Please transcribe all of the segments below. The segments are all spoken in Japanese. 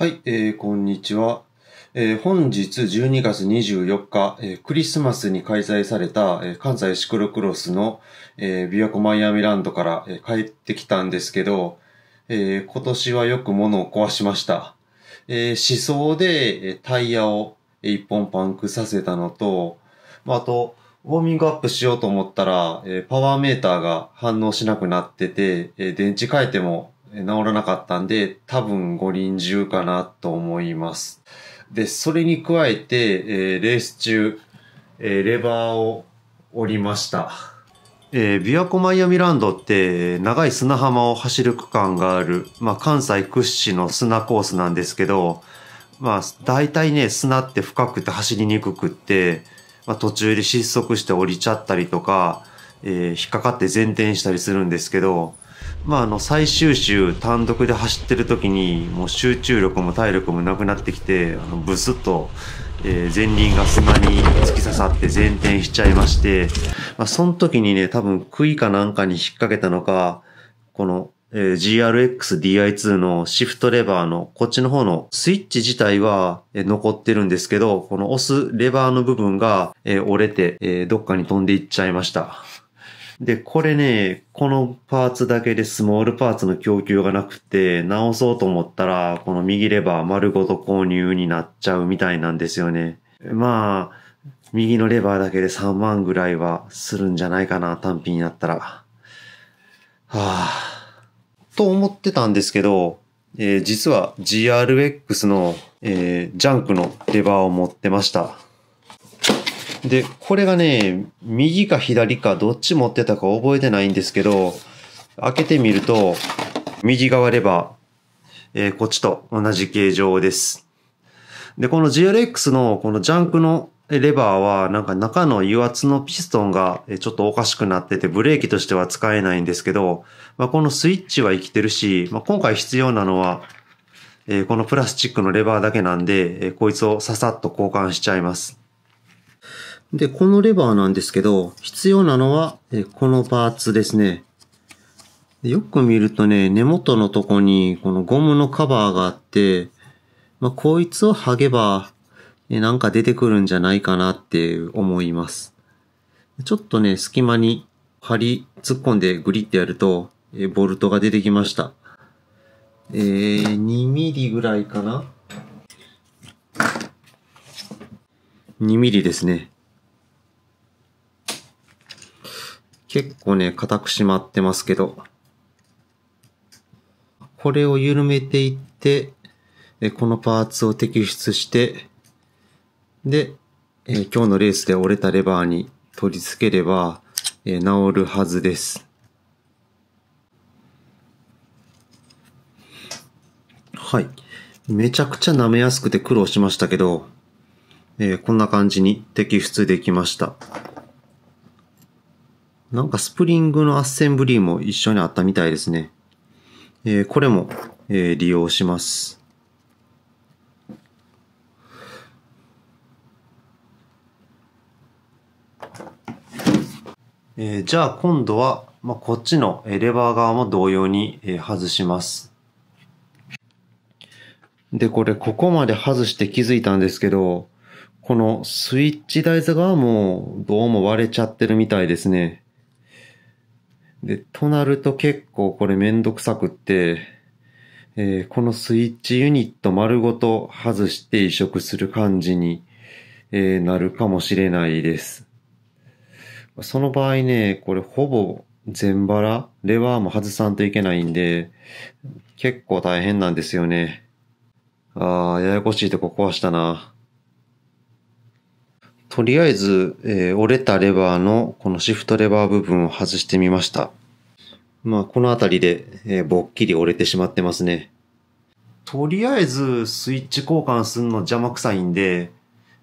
はい、えー、こんにちは。えー、本日12月24日、えー、クリスマスに開催された、えー、関西シクロクロスの、えー、琵琶湖マイアミランドから、えー、帰ってきたんですけど、えー、今年はよく物を壊しました。えー、思想で、えー、タイヤを一本パンクさせたのと、まあ、あと、ウォーミングアップしようと思ったら、えー、パワーメーターが反応しなくなってて、えー、電池変えても治らなかったんで、多分五輪中かなと思います。で、それに加えて、えー、レース中、えー、レバーを折りました。えー、琵琶湖マイアミランドって長い砂浜を走る区間がある、まあ、関西屈指の砂コースなんですけど、まあ、大体ね、砂って深くて走りにくくって、まあ、途中で失速して降りちゃったりとか、えー、引っかかって前転したりするんですけど、まあ、あの最終週単独で走ってる時にもう集中力も体力もなくなってきてあのブスッと、えー、前輪が砂に突き刺さって前転しちゃいまして、まあ、その時にね多分杭かなんかに引っ掛けたのかこの、えー、GRX-DI2 のシフトレバーのこっちの方のスイッチ自体は、えー、残ってるんですけどこの押すレバーの部分が、えー、折れて、えー、どっかに飛んでいっちゃいました。で、これね、このパーツだけでスモールパーツの供給がなくて、直そうと思ったら、この右レバー丸ごと購入になっちゃうみたいなんですよね。まあ、右のレバーだけで3万ぐらいはするんじゃないかな、単品になったら。はあ、と思ってたんですけど、えー、実は GRX の、えー、ジャンクのレバーを持ってました。で、これがね、右か左かどっち持ってたか覚えてないんですけど、開けてみると、右側レバー、えー、こっちと同じ形状です。で、この GLX のこのジャンクのレバーは、なんか中の油圧のピストンがちょっとおかしくなってて、ブレーキとしては使えないんですけど、まあ、このスイッチは生きてるし、まあ、今回必要なのは、えー、このプラスチックのレバーだけなんで、えー、こいつをささっと交換しちゃいます。で、このレバーなんですけど、必要なのは、えこのパーツですね。よく見るとね、根元のとこにこのゴムのカバーがあって、まあ、こいつを剥げば、なんか出てくるんじゃないかなって思います。ちょっとね、隙間に針突っ込んでグリってやると、えボルトが出てきました。えー、2ミリぐらいかな ?2 ミリですね。結構ね、固く締まってますけど、これを緩めていって、このパーツを摘出して、で、え今日のレースで折れたレバーに取り付ければ、え治るはずです。はい。めちゃくちゃ舐めやすくて苦労しましたけど、えこんな感じに摘出できました。なんかスプリングのアッセンブリーも一緒にあったみたいですね。えー、これも、えー、利用します。えー、じゃあ今度は、まあ、こっちのレバー側も同様に、えー、外します。で、これここまで外して気づいたんですけど、このスイッチ台座側もどうも割れちゃってるみたいですね。で、となると結構これめんどくさくって、えー、このスイッチユニット丸ごと外して移植する感じに、えー、なるかもしれないです。その場合ね、これほぼ全バラ、レバーも外さんといけないんで、結構大変なんですよね。ああ、ややこしいとこ壊したな。とりあえず、えー、折れたレバーのこのシフトレバー部分を外してみました。まあ、この辺りで、えー、ぼっきり折れてしまってますね。とりあえずスイッチ交換するの邪魔くさいんで、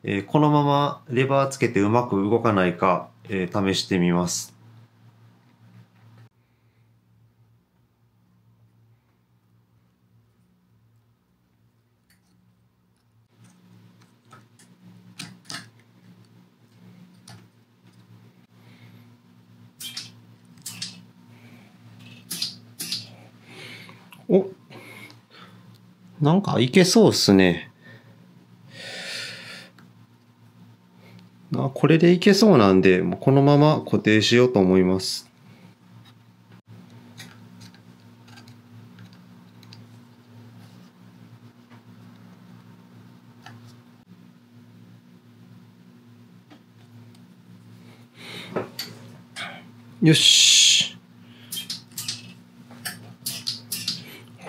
えー、このままレバーつけてうまく動かないか、えー、試してみます。お、なんかいけそうっすね。あこれでいけそうなんで、このまま固定しようと思います。よし。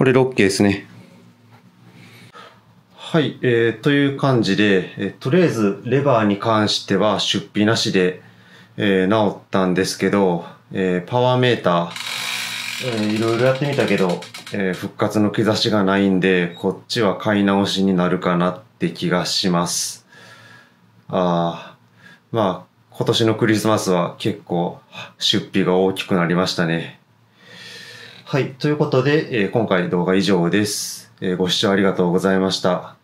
れで OK ですね。はい、えー、という感じで、えー、とりあえずレバーに関しては出費なしで、えー、直ったんですけど、えー、パワーメーター、えー、いろいろやってみたけど、えー、復活の兆しがないんで、こっちは買い直しになるかなって気がします。ああ、まあ、今年のクリスマスは結構出費が大きくなりましたね。はい。ということで、え今回の動画は以上です、えご視聴ありがとうございました。